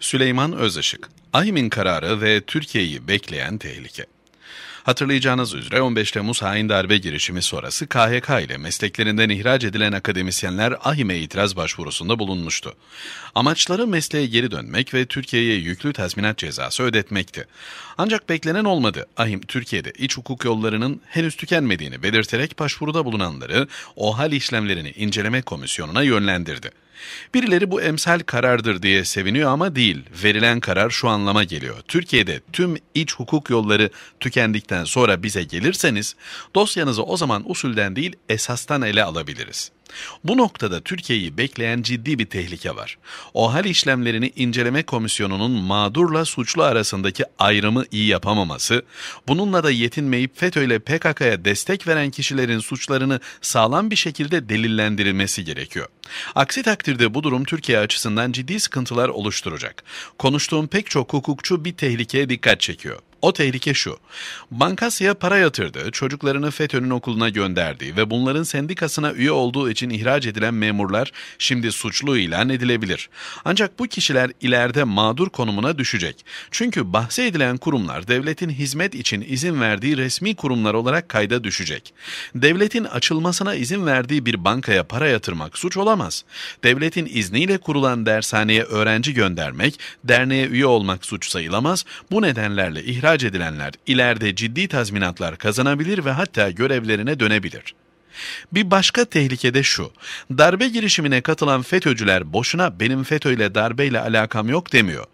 Süleyman Özışık, Aymin kararı ve Türkiye'yi bekleyen tehlike. Hatırlayacağınız üzere 15 Temmuz hain darbe girişimi sonrası KHK ile mesleklerinden ihraç edilen akademisyenler AİHM'e itiraz başvurusunda bulunmuştu. Amaçları mesleğe geri dönmek ve Türkiye'ye yüklü tazminat cezası ödetmekti. Ancak beklenen olmadı. AİHM Türkiye'de iç hukuk yollarının henüz tükenmediğini belirterek başvuruda bulunanları OHAL işlemlerini inceleme komisyonuna yönlendirdi. Birileri bu emsal karardır diye seviniyor ama değil. Verilen karar şu anlama geliyor. Türkiye'de tüm iç hukuk yolları tükendikten sonra bize gelirseniz dosyanızı o zaman usulden değil esastan ele alabiliriz. Bu noktada Türkiye'yi bekleyen ciddi bir tehlike var. OHAL işlemlerini inceleme komisyonunun mağdurla suçlu arasındaki ayrımı iyi yapamaması, bununla da yetinmeyip FETÖ ile PKK'ya destek veren kişilerin suçlarını sağlam bir şekilde delillendirilmesi gerekiyor. Aksi takdirde bu durum Türkiye açısından ciddi sıkıntılar oluşturacak. Konuştuğum pek çok hukukçu bir tehlikeye dikkat çekiyor. O tehlike şu. Bankasya'ya para yatırdı, çocuklarını FETÖ'nün okuluna gönderdi ve bunların sendikasına üye olduğu için ihraç edilen memurlar şimdi suçlu ilan edilebilir. Ancak bu kişiler ileride mağdur konumuna düşecek. Çünkü bahse edilen kurumlar devletin hizmet için izin verdiği resmi kurumlar olarak kayda düşecek. Devletin açılmasına izin verdiği bir bankaya para yatırmak suç olamaz. Devletin izniyle kurulan dershaneye öğrenci göndermek, derneğe üye olmak suç sayılamaz. Bu nedenlerle ihraç ihraç edilenler ileride ciddi tazminatlar kazanabilir ve hatta görevlerine dönebilir. Bir başka tehlike de şu, darbe girişimine katılan FETÖ'cüler boşuna benim FETÖ ile darbe alakam yok demiyor.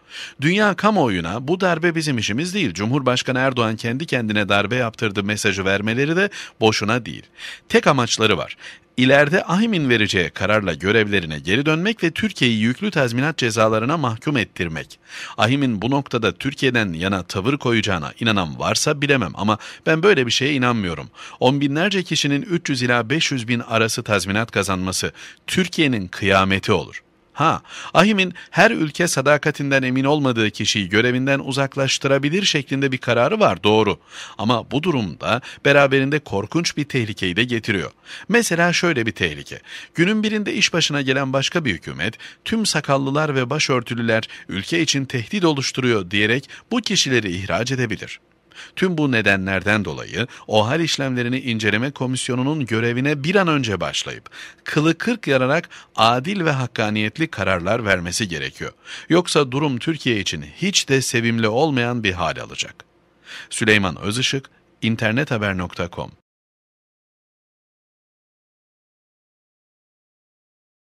Dünya kamuoyuna bu darbe bizim işimiz değil, Cumhurbaşkanı Erdoğan kendi kendine darbe yaptırdı mesajı vermeleri de boşuna değil. Tek amaçları var. İleride AHİM'in vereceği kararla görevlerine geri dönmek ve Türkiye'yi yüklü tazminat cezalarına mahkum ettirmek. AHİM'in bu noktada Türkiye'den yana tavır koyacağına inanan varsa bilemem ama ben böyle bir şeye inanmıyorum. On binlerce kişinin 300 ila 500 bin arası tazminat kazanması Türkiye'nin kıyameti olur. Ha, Ahim'in her ülke sadakatinden emin olmadığı kişiyi görevinden uzaklaştırabilir şeklinde bir kararı var doğru. Ama bu durumda beraberinde korkunç bir tehlikeyi de getiriyor. Mesela şöyle bir tehlike. Günün birinde iş başına gelen başka bir hükümet, tüm sakallılar ve başörtülüler ülke için tehdit oluşturuyor diyerek bu kişileri ihraç edebilir. Tüm bu nedenlerden dolayı OHAL işlemlerini inceleme komisyonunun görevine bir an önce başlayıp kılı kırk yararak adil ve hakkaniyetli kararlar vermesi gerekiyor. Yoksa durum Türkiye için hiç de sevimli olmayan bir hal alacak. Süleyman Özışık, internethaber.com